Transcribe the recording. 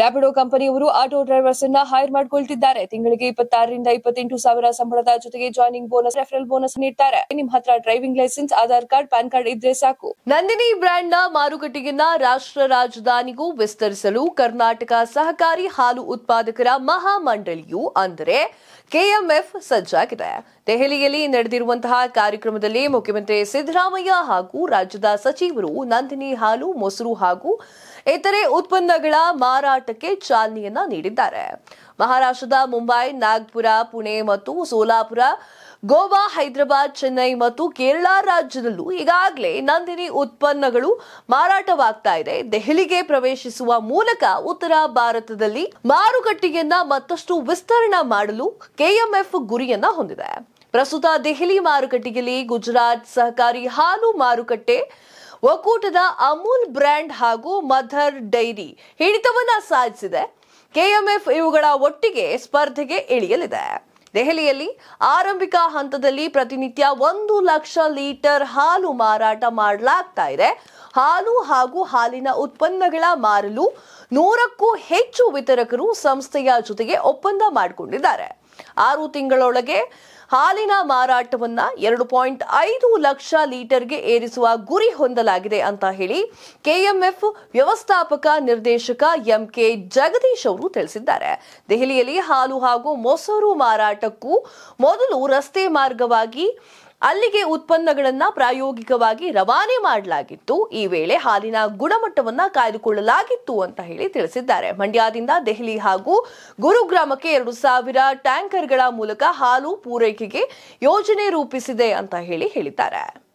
ರ್ಯಾಪಿಡೋ ಕಂಪನಿಯವರು auto drivers ಅನ್ನ hire ಮಾಡಿಕೊಳ್ತಿದ್ದಾರೆ ತಿಂಗಳಿಗೆ ಇಪ್ಪತ್ತಾರರಿಂದ ಇಪ್ಪತ್ತೆಂಟು ಸಾವಿರ ಸಂಬಳದ ಜೊತೆಗೆ ಜಾಯ್ನಿಂಗ್ ಬೋನಸ್ ರೆಫರಲ್ ಬೋನಸ್ ನೀಡ್ತಾರೆ ನಿಮ್ಮ ಹತ್ರ driving licence Aadhaar card PAN card ಇದ್ರೆ ಸಾಕು ನಂದಿನಿ ಬ್ರ್ಯಾಂಡ್ ನ ಮಾರುಕಟ್ಟೆಯನ್ನ ರಾಷ್ಟ್ರ ರಾಜಧಾನಿಗೂ ವಿಸ್ತರಿಸಲು ಕರ್ನಾಟಕ ಸಹಕಾರಿ ಹಾಲು ಉತ್ಪಾದಕರ ಮಹಾಮಂಡಳಿಯು ಅಂದರೆ ಕೆಎಂಎಫ್ ಸಜ್ಜಾಗಿದೆ ದೆಹಲಿಯಲ್ಲಿ ನಡೆದಿರುವಂತಹ ಕಾರ್ಯಕ್ರಮದಲ್ಲಿ ಮುಖ್ಯಮಂತ್ರಿ ಸಿದ್ದರಾಮಯ್ಯ ಹಾಗೂ ರಾಜ್ಯದ ಸಚಿವರು ನಂದಿನಿ ಹಾಲು ಮೊಸರು ಹಾಗೂ ಇತರೆ ಉತ್ಪನ್ನಗಳ ಮಾರಾಟಕ್ಕೆ ಚಾಲನೆಯನ್ನ ನೀಡಿದ್ದಾರೆ ಮಹಾರಾಷ್ಟ್ರದ ಮುಂಬೈ ನಾಗ್ಪುರ ಪುಣೆ ಮತ್ತು ಸೋಲಾಪುರ ಗೋವಾ ಹೈದರಾಬಾದ್ ಚೆನ್ನೈ ಮತ್ತು ಕೇರಳ ರಾಜ್ಯದಲ್ಲೂ ಈಗಾಗಲೇ ನಂದಿನಿ ಉತ್ಪನ್ನಗಳು ಮಾರಾಟವಾಗ್ತಾ ಇದೆ ದೆಹಲಿಗೆ ಪ್ರವೇಶಿಸುವ ಮೂಲಕ ಉತ್ತರ ಭಾರತದಲ್ಲಿ ಮಾರುಕಟ್ಟೆಯನ್ನ ಮತ್ತಷ್ಟು ವಿಸ್ತರಣೆ ಮಾಡಲು ಕೆಎಂಎಫ್ ಗುರಿಯನ್ನ ಹೊಂದಿದೆ ಪ್ರಸ್ತುತ ದೆಹಲಿ ಮಾರುಕಟ್ಟೆಯಲ್ಲಿ ಗುಜರಾತ್ ಸಹಕಾರಿ ಹಾಲು ಮಾರುಕಟ್ಟೆ ಒಕ್ಕೂಟದ ಅಮೂಲ್ ಬ್ರ್ಯಾಂಡ್ ಹಾಗೂ ಮದರ್ ಡೈರಿ ಹಿಡಿತವನ್ನ ಸಾಧಿಸಿದೆ ಕೆಎಂಎಫ್ ಇವುಗಳ ಒಟ್ಟಿಗೆ ಸ್ಪರ್ಧೆಗೆ ಇಳಿಯಲಿದೆ ದೆಹಲಿಯಲ್ಲಿ ಆರಂಭಿಕ ಹಂತದಲ್ಲಿ ಪ್ರತಿನಿತ್ಯ ಒಂದು ಲಕ್ಷ ಲೀಟರ್ ಹಾಲು ಮಾರಾಟ ಮಾಡಲಾಗ್ತಾ ಇದೆ ಹಾಲು ಹಾಗೂ ಹಾಲಿನ ಉತ್ಪನ್ನಗಳ ಮಾರಲು ನೂರಕ್ಕೂ ಹೆಚ್ಚು ವಿತರಕರು ಸಂಸ್ಥೆಯ ಜೊತೆಗೆ ಒಪ್ಪಂದ ಮಾಡಿಕೊಂಡಿದ್ದಾರೆ ಆರು ತಿಂಗಳೊಳಗೆ ಹಾಲಿನ ಮಾರಾಟವನ್ನ ಎರಡು ಪಾಯಿಂಟ್ ಐದು ಲಕ್ಷ ಲೀಟರ್ಗೆ ಏರಿಸುವ ಗುರಿ ಹೊಂದಲಾಗಿದೆ ಅಂತ ಹೇಳಿ ಕೆಎಂಎಫ್ ವ್ಯವಸ್ಥಾಪಕ ನಿರ್ದೇಶಕ ಎಂ ಕೆ ಜಗದೀಶ್ ಅವರು ತಿಳಿಸಿದ್ದಾರೆ ದೆಹಲಿಯಲ್ಲಿ ಹಾಲು ಹಾಗೂ ಮೊಸರು ಮಾರಾಟಕ್ಕೂ ಮೊದಲು ರಸ್ತೆ ಮಾರ್ಗವಾಗಿ ಅಲ್ಲಿಗೆ ಉತ್ಪನ್ನಗಳನ್ನ ಪ್ರಾಯೋಗಿಕವಾಗಿ ರವಾನೆ ಮಾಡಲಾಗಿತ್ತು ಈ ವೇಳೆ ಹಾಲಿನ ಗುಣಮಟ್ಟವನ್ನ ಕಾಯ್ದುಕೊಳ್ಳಲಾಗಿತ್ತು ಅಂತ ಹೇಳಿ ತಿಳಿಸಿದ್ದಾರೆ ಮಂಡ್ಯದಿಂದ ದೆಹಲಿ ಹಾಗೂ ಗುರುಗ್ರಾಮಕ್ಕೆ ಎರಡು ಸಾವಿರ ಟ್ಯಾಂಕರ್ಗಳ ಮೂಲಕ ಹಾಲು ಪೂರೈಕೆಗೆ ಯೋಜನೆ ರೂಪಿಸಿದೆ ಅಂತ ಹೇಳಿ ಹೇಳಿದ್ದಾರೆ